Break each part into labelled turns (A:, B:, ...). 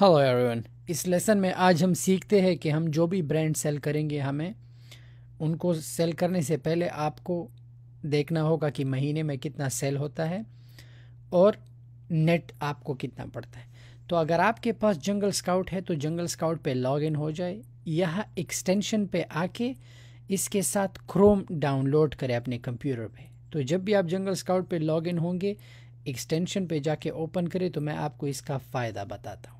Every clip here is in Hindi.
A: हेलो एवरीवन इस लेसन में आज हम सीखते हैं कि हम जो भी ब्रांड सेल करेंगे हमें उनको सेल करने से पहले आपको देखना होगा कि महीने में कितना सेल होता है और नेट आपको कितना पड़ता है तो अगर आपके पास जंगल स्काउट है तो जंगल स्काउट पे लॉग इन हो जाए यह एक्सटेंशन पे आके इसके साथ क्रोम डाउनलोड करें अपने कंप्यूटर पे तो जब भी आप जंगल स्काउट पे लॉग इन होंगे एक्सटेंशन पे जाके ओपन करें तो मैं आपको इसका फ़ायदा बताता हूँ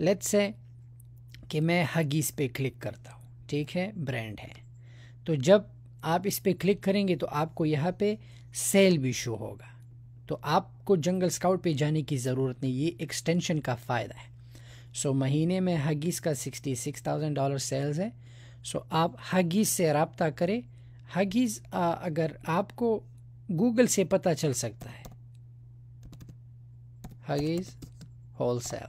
A: लेट्स से कि मैं हगीस पे क्लिक करता हूँ ठीक है ब्रांड है तो जब आप इस पर क्लिक करेंगे तो आपको यहाँ पे सेल भी शो होगा तो आपको जंगल स्काउट पे जाने की ज़रूरत नहीं ये एक्सटेंशन का फ़ायदा है सो so, महीने में हगीस का sixty six thousand dollar sales है सो so, आप हगीस से रबता करें हगीस अगर आपको गूगल से पता चल सकता है हगीज सेल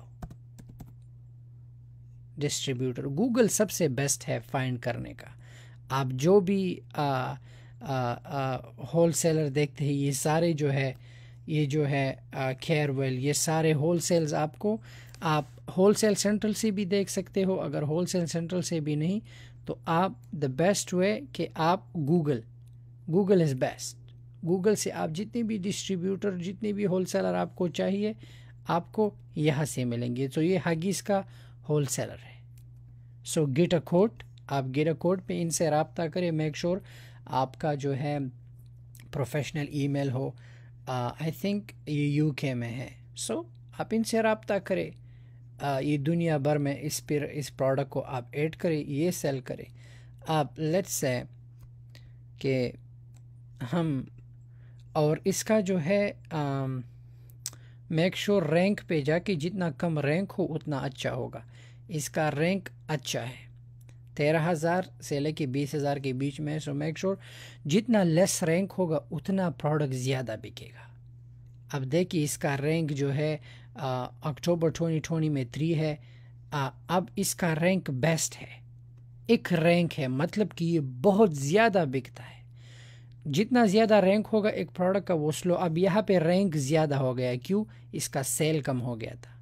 A: डिस्ट्रीब्यूटर गूगल सबसे बेस्ट है फाइंड करने का आप जो भी होल सेलर देखते हैं ये सारे जो है ये जो है वेल ये सारे होल सेल्स आपको आप होल सेल सेंट्रल से भी देख सकते हो अगर होल सेल सेंट्रल से भी नहीं तो आप द बेस्ट वे कि आप Google Google is best Google से आप जितने भी डिस्ट्रीब्यूटर जितने भी होल सेलर आपको चाहिए आपको यहाँ से मिलेंगे तो ये हगीज़ का होल सेलर है सो गेट अ कोट आप गेट अ कोट पे इनसे रबता करें मेक श्योर sure आपका जो है प्रोफेशनल ईमेल हो आई uh, थिंक ये यूके में है सो so, आप इनसे रबता करें uh, ये दुनिया भर में इस पर इस प्रोडक्ट को आप ऐड करें ये सेल करें आप लेट्स है कि हम और इसका जो है मेक श्योर रैंक पे जाके जितना कम रैंक हो उतना अच्छा होगा इसका रैंक अच्छा है तेरह हज़ार से लेके बीस हज़ार के बीच में सो मेक श्योर जितना लेस रैंक होगा उतना प्रोडक्ट ज़्यादा बिकेगा अब देखिए इसका रैंक जो है अक्टूबर ट्वेंटी ट्वेंटी में थ्री है आ, अब इसका रैंक बेस्ट है एक रैंक है मतलब कि ये बहुत ज़्यादा बिकता है जितना ज़्यादा रैंक होगा एक प्रोडक्ट का वो स्लो अब यहाँ पे रैंक ज़्यादा हो गया क्यों इसका सेल कम हो गया था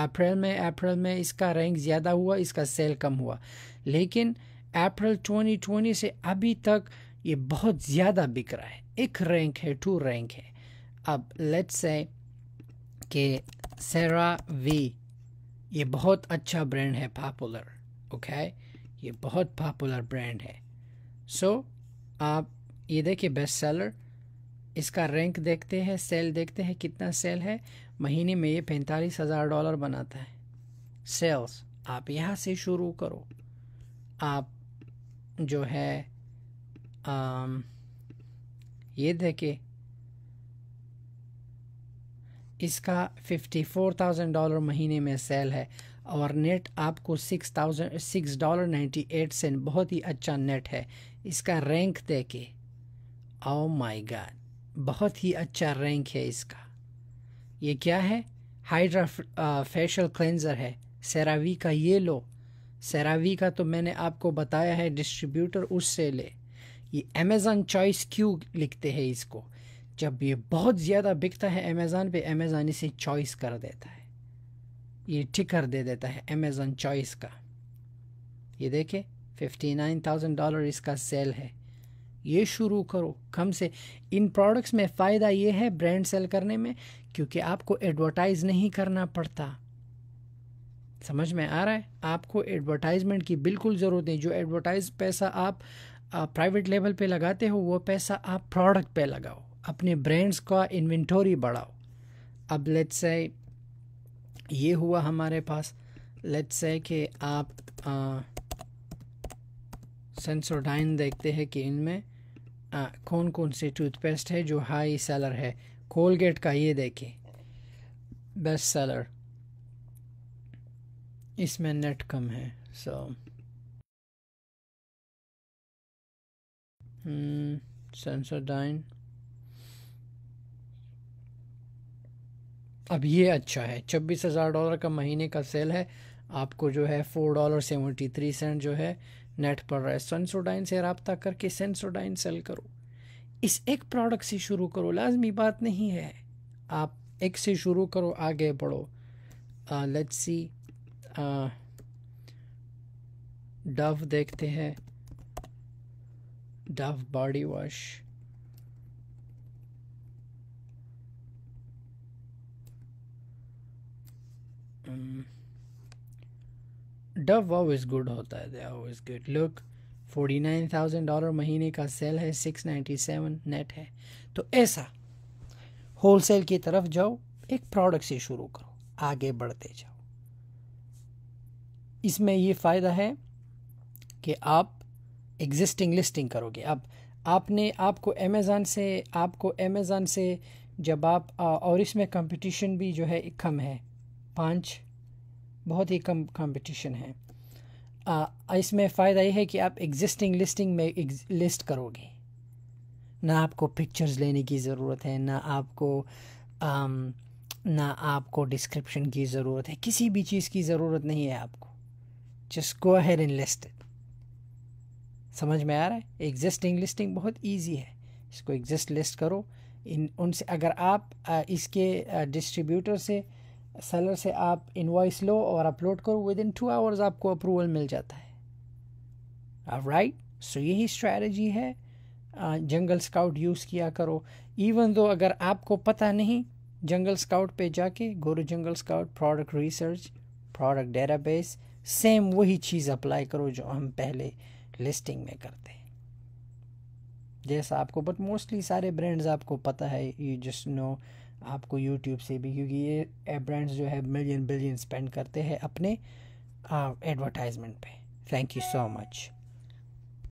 A: अप्रैल में अप्रैल में इसका रैंक ज़्यादा हुआ इसका सेल कम हुआ लेकिन अप्रैल 2020 से अभी तक ये बहुत ज़्यादा बिक रहा है एक रैंक है टू रैंक है अब लेट्स से कि सेरा वी ये बहुत अच्छा ब्रांड है पॉपुलर ओके okay? ये बहुत पॉपुलर ब्रांड है सो so, आप ये देखिए बेस्ट सेलर इसका रैंक देखते हैं सेल देखते हैं कितना सेल है महीने में ये पैंतालीस हज़ार डॉलर बनाता है सेल्स आप यहाँ से शुरू करो आप जो है आम, ये देखे इसका फिफ्टी फोर थाउजेंड डॉलर महीने में सेल है और नेट आपको six thousand six dollar ninety eight cent बहुत ही अच्छा नेट है इसका रैंक देखे ओ माय गॉड बहुत ही अच्छा रैंक है इसका ये क्या है हाइड्रा फेशियल क्लेंज़र है सेरावी का ये लो सेरावी का तो मैंने आपको बताया है डिस्ट्रीब्यूटर उससे ले ये अमेज़ान चॉइस क्यों लिखते हैं इसको जब ये बहुत ज़्यादा बिकता है अमेज़ान पे अमेज़ान इसे चॉइस कर देता है ये ठिकर दे देता है अमेज़ान चॉइस का ये देखे फिफ्टी नाइन थाउजेंड डॉलर इसका सेल है ये शुरू करो कम से इन प्रोडक्ट्स में फ़ायदा ये है ब्रांड सेल करने में क्योंकि आपको एडवर्टाइज़ नहीं करना पड़ता समझ में आ रहा है आपको एडवर्टाइजमेंट की बिल्कुल ज़रूरत नहीं जो एडवर्टाइज पैसा आप प्राइवेट लेवल पे लगाते हो वो पैसा आप प्रोडक्ट पे लगाओ अपने ब्रांड्स का इन्वेंटोरी बढ़ाओ अब लेट्स से ये हुआ हमारे पास लेट्स से कि आप सेंसोडाइन देखते हैं कि इनमें कौन कौन से टूथपेस्ट है जो हाई सेलर है कोलगेट का ये देखें बेस्ट सेलर इसमें नेट कम है सो सेंसोडाइन hmm, अब ये अच्छा है छब्बीस हज़ार डॉलर का महीने का सेल है आपको जो है four dollar seventy three cent जो है नेट पढ़ रहा है सेंसोडाइन से रबता करके सेंसोडाइन सेल करो इस एक प्रोडक्ट से शुरू करो लाजमी बात नहीं है आप एक से शुरू करो आगे बढ़ो लेट्स सी डव देखते हैं Dove body wash um Dove is good होता है they is good look forty nine thousand dollar महीने का सेल है सिक्स नाइन्टी सेवन नेट है तो ऐसा होलसेल की तरफ जाओ एक प्रोडक्ट से शुरू करो आगे बढ़ते जाओ इसमें ये फ़ायदा है कि आप एग्जिस्टिंग लिस्टिंग करोगे अब आपने आपको अमेज़ान से आपको अमेज़ान से जब आप और इसमें कंपटीशन भी जो है कम है पाँच बहुत ही कम कंपटीशन है आ, इसमें फ़ायदा ये है कि आप एग्जिस्टिंग लिस्टिंग में लिस्ट करोगे ना आपको पिक्चर्स लेने की ज़रूरत है ना आपको आम, ना आपको डिस्क्रिप्शन की ज़रूरत है किसी भी चीज़ की ज़रूरत नहीं है आपको just go ahead in list समझ में आ रहा है एग्जिस्टिंग लिस्टिंग बहुत ईजी है इसको एग्जिस्ट लिस्ट करो इन उनसे अगर आप इसके डिस्ट्रीब्यूटर से सेलर से आप इनवाइस लो और अपलोड करो विद इन टू आवर्स आपको अप्रूवल मिल जाता है राइट सो यही स्ट्रैटेजी है जंगल स्काउट यूज़ किया करो इवन दो अगर आपको पता नहीं जंगल स्काउट पे जाके गोरू jungle scout product research product database same वही चीज़ अप्लाई करो जो हम पहले लिस्टिंग में करते हैं जैसा आपको बट मोस्टली सारे ब्रांड्स आपको पता है यू जस्ट नो आपको यूट्यूब से भी क्योंकि ये ब्रांड्स जो है मिलियन बिलियन स्पेंड करते हैं अपने एडवर्टाइजमेंट पे थैंक यू सो मच